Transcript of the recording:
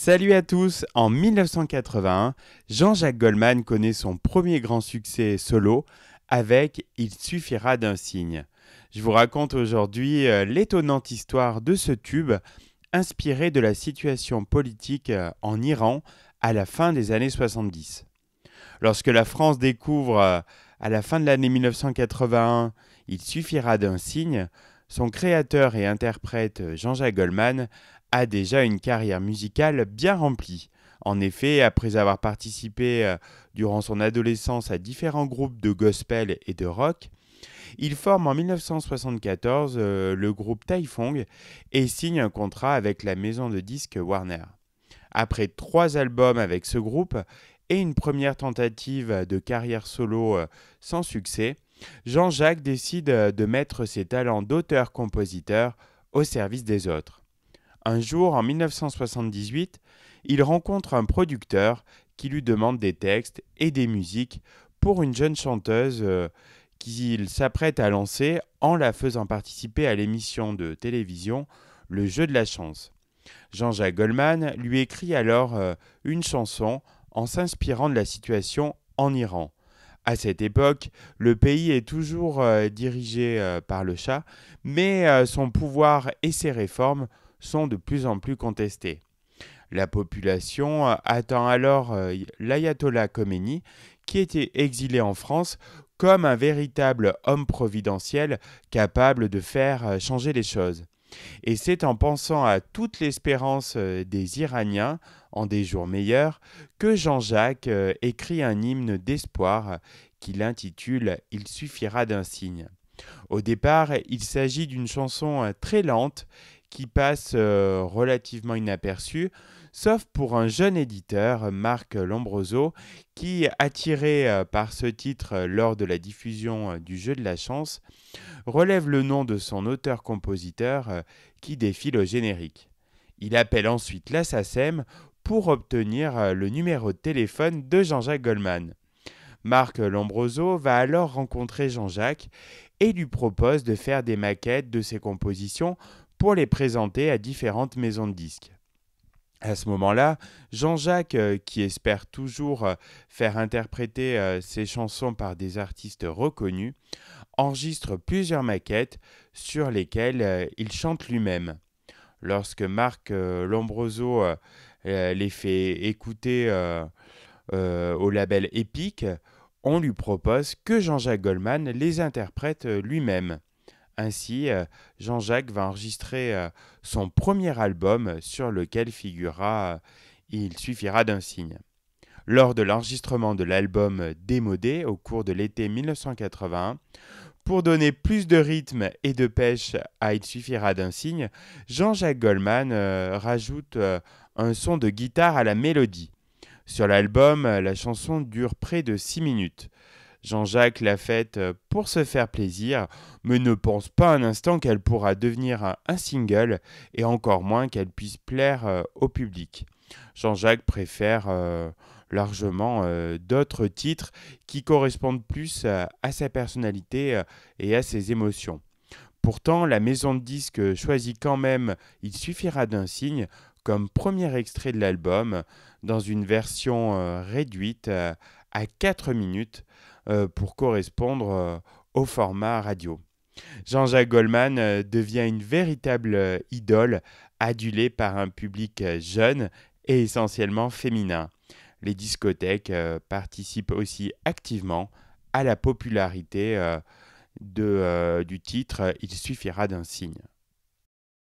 Salut à tous, en 1981, Jean-Jacques Goldman connaît son premier grand succès solo avec Il suffira d'un signe. Je vous raconte aujourd'hui euh, l'étonnante histoire de ce tube inspiré de la situation politique euh, en Iran à la fin des années 70. Lorsque la France découvre euh, à la fin de l'année 1981 Il suffira d'un signe, son créateur et interprète Jean-Jacques Goldman a déjà une carrière musicale bien remplie. En effet, après avoir participé euh, durant son adolescence à différents groupes de gospel et de rock, il forme en 1974 euh, le groupe Taifong et signe un contrat avec la maison de disques Warner. Après trois albums avec ce groupe et une première tentative de carrière solo euh, sans succès, Jean-Jacques décide de mettre ses talents d'auteur-compositeur au service des autres un jour, en 1978, il rencontre un producteur qui lui demande des textes et des musiques pour une jeune chanteuse euh, qu'il s'apprête à lancer en la faisant participer à l'émission de télévision Le jeu de la chance. Jean-Jacques Goldman lui écrit alors euh, une chanson en s'inspirant de la situation en Iran. À cette époque, le pays est toujours euh, dirigé par le chat, mais son pouvoir et ses réformes sont de plus en plus contestés. La population euh, attend alors euh, l'ayatollah Khomeini, qui était exilé en France, comme un véritable homme providentiel capable de faire euh, changer les choses. Et c'est en pensant à toute l'espérance des Iraniens en des jours meilleurs que Jean-Jacques écrit un hymne d'espoir qu'il intitule Il suffira d'un signe. Au départ, il s'agit d'une chanson très lente qui passe euh, relativement inaperçu, sauf pour un jeune éditeur, Marc Lombroso, qui, attiré euh, par ce titre euh, lors de la diffusion du jeu de la chance, relève le nom de son auteur-compositeur qui défile le générique. Il appelle ensuite la pour obtenir le numéro de téléphone de Jean-Jacques Goldman. Marc Lombroso va alors rencontrer Jean-Jacques et lui propose de faire des maquettes de ses compositions pour les présenter à différentes maisons de disques. À ce moment-là, Jean-Jacques, euh, qui espère toujours euh, faire interpréter euh, ses chansons par des artistes reconnus, enregistre plusieurs maquettes sur lesquelles il chante lui-même. Lorsque Marc Lombroso les fait écouter au label Épique, on lui propose que Jean-Jacques Goldman les interprète lui-même. Ainsi, euh, Jean-Jacques va enregistrer euh, son premier album euh, sur lequel figurera Il suffira d'un signe. Lors de l'enregistrement de l'album Démodé au cours de l'été 1981, pour donner plus de rythme et de pêche à Il suffira d'un signe, Jean-Jacques Goldman rajoute un son de guitare à la mélodie. Sur l'album, la chanson dure près de 6 minutes. Jean-Jacques l'a faite euh, pour se faire plaisir, mais ne pense pas un instant qu'elle pourra devenir un single, et encore moins qu'elle puisse plaire euh, au public. Jean-Jacques préfère euh, largement d'autres titres qui correspondent plus à sa personnalité et à ses émotions. Pourtant, la maison de disques choisit quand même Il suffira d'un signe comme premier extrait de l'album dans une version réduite à 4 minutes euh, pour correspondre euh, au format radio. Jean-Jacques Goldman euh, devient une véritable idole, adulée par un public jeune et essentiellement féminin. Les discothèques participent aussi activement à la popularité du titre Il suffira d'un signe.